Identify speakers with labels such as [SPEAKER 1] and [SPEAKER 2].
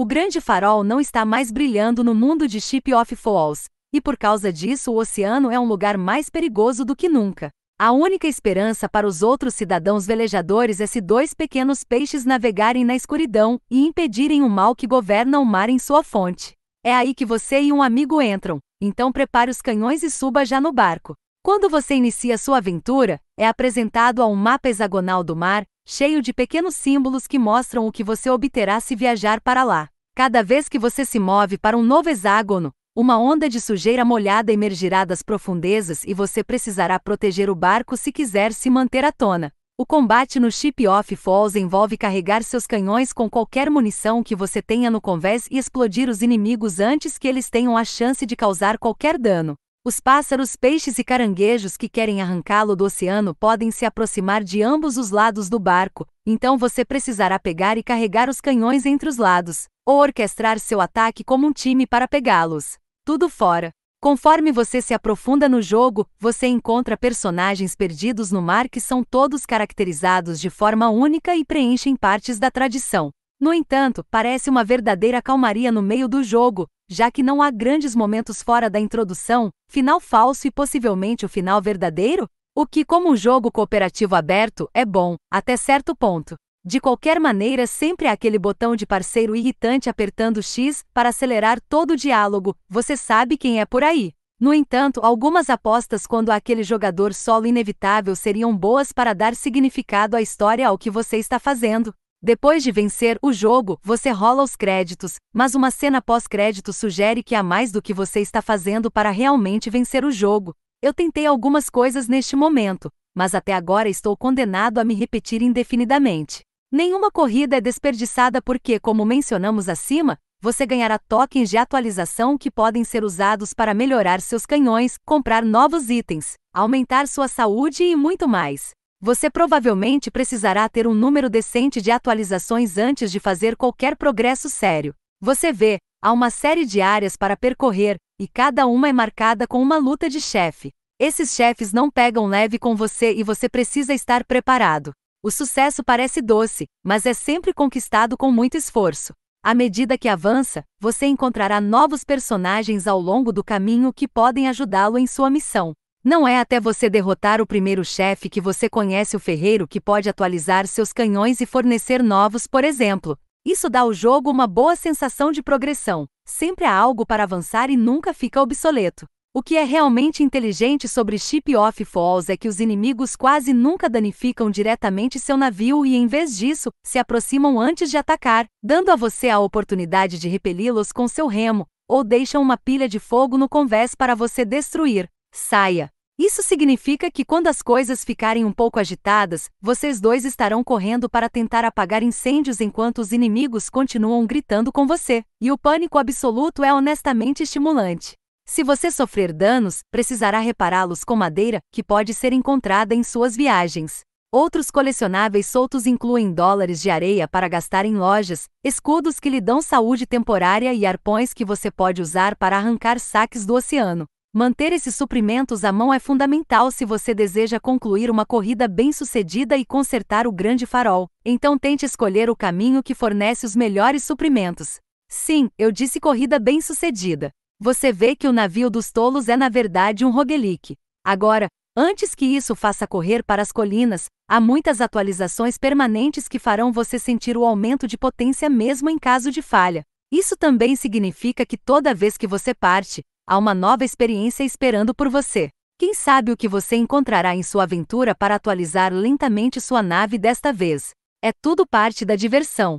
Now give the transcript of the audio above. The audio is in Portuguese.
[SPEAKER 1] O grande farol não está mais brilhando no mundo de Ship of Falls, e por causa disso o oceano é um lugar mais perigoso do que nunca. A única esperança para os outros cidadãos velejadores é se dois pequenos peixes navegarem na escuridão e impedirem o mal que governa o mar em sua fonte. É aí que você e um amigo entram, então prepare os canhões e suba já no barco. Quando você inicia sua aventura, é apresentado a um mapa hexagonal do mar, cheio de pequenos símbolos que mostram o que você obterá se viajar para lá. Cada vez que você se move para um novo hexágono, uma onda de sujeira molhada emergirá das profundezas e você precisará proteger o barco se quiser se manter à tona. O combate no Ship Off Falls envolve carregar seus canhões com qualquer munição que você tenha no convés e explodir os inimigos antes que eles tenham a chance de causar qualquer dano. Os pássaros, peixes e caranguejos que querem arrancá-lo do oceano podem se aproximar de ambos os lados do barco, então você precisará pegar e carregar os canhões entre os lados ou orquestrar seu ataque como um time para pegá-los. Tudo fora. Conforme você se aprofunda no jogo, você encontra personagens perdidos no mar que são todos caracterizados de forma única e preenchem partes da tradição. No entanto, parece uma verdadeira calmaria no meio do jogo, já que não há grandes momentos fora da introdução, final falso e possivelmente o final verdadeiro, o que, como um jogo cooperativo aberto, é bom, até certo ponto. De qualquer maneira, sempre há aquele botão de parceiro irritante apertando X para acelerar todo o diálogo, você sabe quem é por aí. No entanto, algumas apostas quando aquele jogador solo inevitável seriam boas para dar significado à história ao que você está fazendo. Depois de vencer o jogo, você rola os créditos, mas uma cena pós-crédito sugere que há mais do que você está fazendo para realmente vencer o jogo. Eu tentei algumas coisas neste momento, mas até agora estou condenado a me repetir indefinidamente. Nenhuma corrida é desperdiçada porque, como mencionamos acima, você ganhará tokens de atualização que podem ser usados para melhorar seus canhões, comprar novos itens, aumentar sua saúde e muito mais. Você provavelmente precisará ter um número decente de atualizações antes de fazer qualquer progresso sério. Você vê, há uma série de áreas para percorrer, e cada uma é marcada com uma luta de chefe. Esses chefes não pegam leve com você e você precisa estar preparado. O sucesso parece doce, mas é sempre conquistado com muito esforço. À medida que avança, você encontrará novos personagens ao longo do caminho que podem ajudá-lo em sua missão. Não é até você derrotar o primeiro chefe que você conhece o ferreiro que pode atualizar seus canhões e fornecer novos, por exemplo. Isso dá ao jogo uma boa sensação de progressão. Sempre há algo para avançar e nunca fica obsoleto. O que é realmente inteligente sobre Ship Off Falls é que os inimigos quase nunca danificam diretamente seu navio e, em vez disso, se aproximam antes de atacar, dando a você a oportunidade de repeli-los com seu remo, ou deixam uma pilha de fogo no convés para você destruir. Saia! Isso significa que quando as coisas ficarem um pouco agitadas, vocês dois estarão correndo para tentar apagar incêndios enquanto os inimigos continuam gritando com você, e o pânico absoluto é honestamente estimulante. Se você sofrer danos, precisará repará-los com madeira, que pode ser encontrada em suas viagens. Outros colecionáveis soltos incluem dólares de areia para gastar em lojas, escudos que lhe dão saúde temporária e arpões que você pode usar para arrancar saques do oceano. Manter esses suprimentos à mão é fundamental se você deseja concluir uma corrida bem-sucedida e consertar o grande farol. Então tente escolher o caminho que fornece os melhores suprimentos. Sim, eu disse corrida bem-sucedida. Você vê que o navio dos tolos é na verdade um roguelique. Agora, antes que isso faça correr para as colinas, há muitas atualizações permanentes que farão você sentir o aumento de potência mesmo em caso de falha. Isso também significa que toda vez que você parte, há uma nova experiência esperando por você. Quem sabe o que você encontrará em sua aventura para atualizar lentamente sua nave desta vez? É tudo parte da diversão.